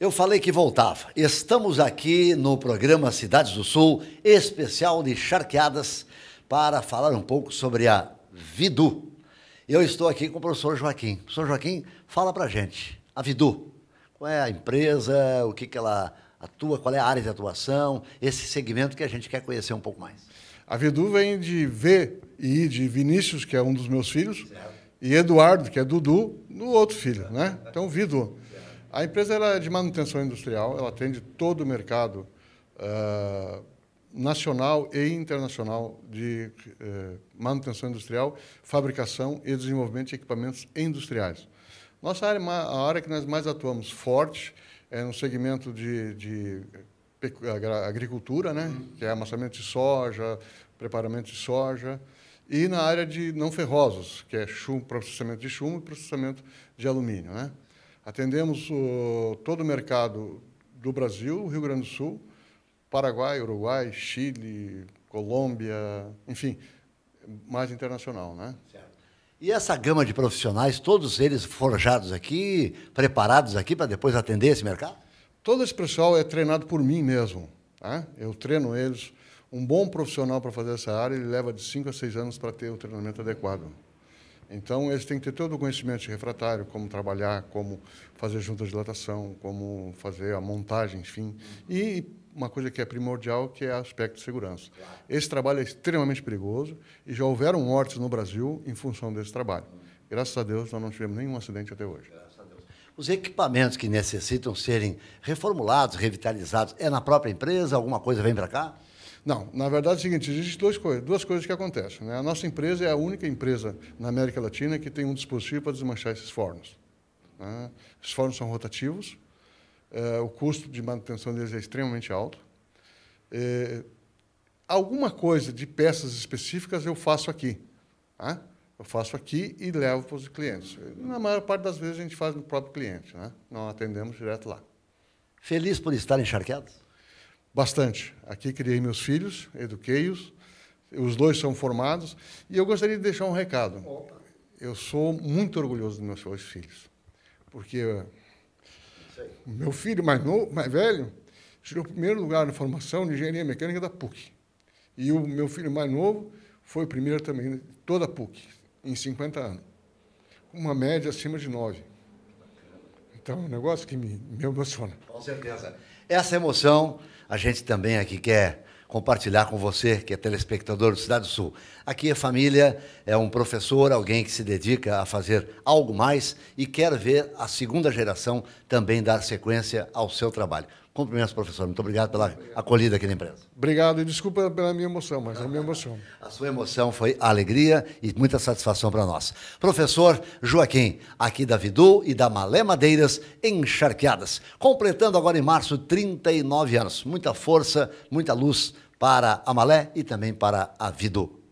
Eu falei que voltava. Estamos aqui no programa Cidades do Sul, especial de charqueadas, para falar um pouco sobre a Vidu. Eu estou aqui com o professor Joaquim. Professor Joaquim, fala para gente. A Vidu, qual é a empresa, o que, que ela atua, qual é a área de atuação, esse segmento que a gente quer conhecer um pouco mais. A Vidu vem de V e I, de Vinícius, que é um dos meus filhos, certo. e Eduardo, que é Dudu, no outro filho, né? Então, Vidu. A empresa ela é de manutenção industrial, ela atende todo o mercado uh, nacional e internacional de uh, manutenção industrial, fabricação e desenvolvimento de equipamentos industriais. Nossa área, a área que nós mais atuamos forte é no segmento de, de agricultura, né? Uhum. que é amassamento de soja, preparamento de soja, e na área de não ferrosos, que é chum, processamento de chumbo e processamento de alumínio. Né? Atendemos o, todo o mercado do Brasil, Rio Grande do Sul, Paraguai, Uruguai, Chile, Colômbia, enfim, mais internacional, né? Certo. E essa gama de profissionais, todos eles forjados aqui, preparados aqui para depois atender esse mercado? Todo esse pessoal é treinado por mim mesmo. Tá? Eu treino eles. Um bom profissional para fazer essa área, ele leva de cinco a seis anos para ter o treinamento adequado. Então, eles têm que ter todo o conhecimento de refratário, como trabalhar, como fazer junta de dilatação, como fazer a montagem, enfim. E uma coisa que é primordial, que é o aspecto de segurança. Esse trabalho é extremamente perigoso e já houveram mortes no Brasil em função desse trabalho. Graças a Deus, nós não tivemos nenhum acidente até hoje. Os equipamentos que necessitam serem reformulados, revitalizados, é na própria empresa? Alguma coisa vem para cá? Não, na verdade é o seguinte, existem duas coisas, duas coisas que acontecem. Né? A nossa empresa é a única empresa na América Latina que tem um dispositivo para desmanchar esses fornos. Né? Esses fornos são rotativos, é, o custo de manutenção deles é extremamente alto. É, alguma coisa de peças específicas eu faço aqui. Tá? Eu faço aqui e levo para os clientes. Na maior parte das vezes a gente faz no próprio cliente, né? não atendemos direto lá. Feliz por estar encharqueados? bastante. Aqui criei meus filhos, eduquei-os, os dois são formados, e eu gostaria de deixar um recado. Eu sou muito orgulhoso dos meus dois filhos, porque o meu filho mais, novo, mais velho tirou o primeiro lugar na formação de engenharia mecânica da PUC. E o meu filho mais novo foi o primeiro também de toda a PUC, em 50 anos, uma média acima de 9. Então, é um negócio que me, me emociona. Com certeza. Essa emoção a gente também aqui quer compartilhar com você, que é telespectador do Cidade do Sul. Aqui a família é um professor, alguém que se dedica a fazer algo mais e quer ver a segunda geração também dar sequência ao seu trabalho. Cumprimentos, professor. Muito obrigado pela obrigado. acolhida aqui na empresa. Obrigado e desculpa pela minha emoção, mas é a minha emoção. A sua emoção foi alegria e muita satisfação para nós. Professor Joaquim, aqui da Vidu e da Malé Madeiras Encharqueadas, completando agora em março 39 anos. Muita força, muita luz para a Malé e também para a Vidu.